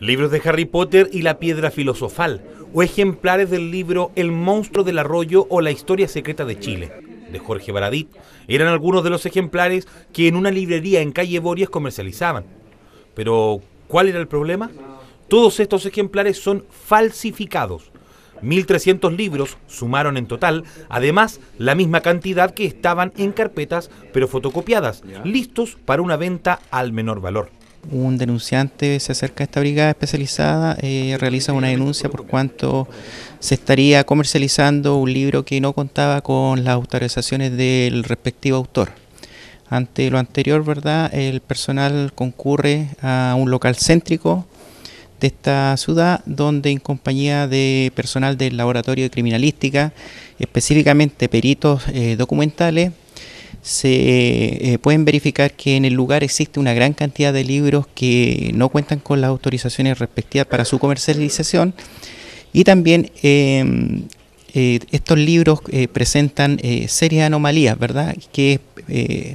libros de Harry Potter y la piedra filosofal, o ejemplares del libro El monstruo del arroyo o la historia secreta de Chile, de Jorge Baradit, eran algunos de los ejemplares que en una librería en calle Borias comercializaban. Pero, ¿cuál era el problema? Todos estos ejemplares son falsificados. 1.300 libros sumaron en total, además la misma cantidad que estaban en carpetas pero fotocopiadas, listos para una venta al menor valor un denunciante se acerca a esta brigada especializada, y eh, realiza una denuncia por cuanto se estaría comercializando un libro que no contaba con las autorizaciones del respectivo autor. Ante lo anterior, ¿verdad? El personal concurre a un local céntrico de esta ciudad, donde en compañía de personal del laboratorio de criminalística, específicamente peritos eh, documentales, se eh, pueden verificar que en el lugar existe una gran cantidad de libros que no cuentan con las autorizaciones respectivas para su comercialización y también em, eh, estos libros eh, presentan serias anomalías, ¿verdad? Que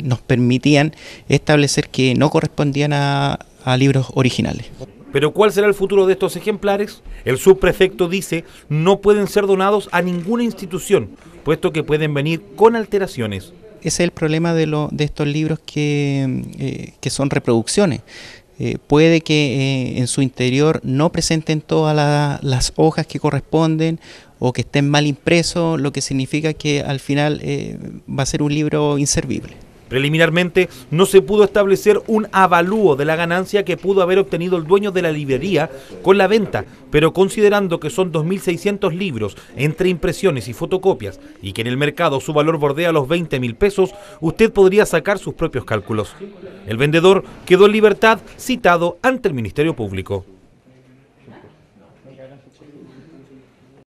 nos permitían establecer que no correspondían a libros originales. Pero ¿cuál será el futuro de estos ejemplares? El subprefecto dice no pueden ser donados a ninguna institución, puesto que pueden venir con alteraciones ese es el problema de, de estos libros que, mm, eh, son reproducciones. Eh, puede que eh, en su interior no presenten todas las hojas que corresponden o que estén mal impresos, lo que significa que al final va a ser un libro inservible. Preliminarmente, no se pudo establecer un avalúo de la ganancia que pudo haber obtenido el dueño de la librería con la venta, pero considerando que son 2.600 libros entre impresiones y fotocopias y que en el mercado su valor bordea los 20.000 pesos, usted podría sacar sus propios cálculos. El vendedor quedó en libertad citado ante el Ministerio Público.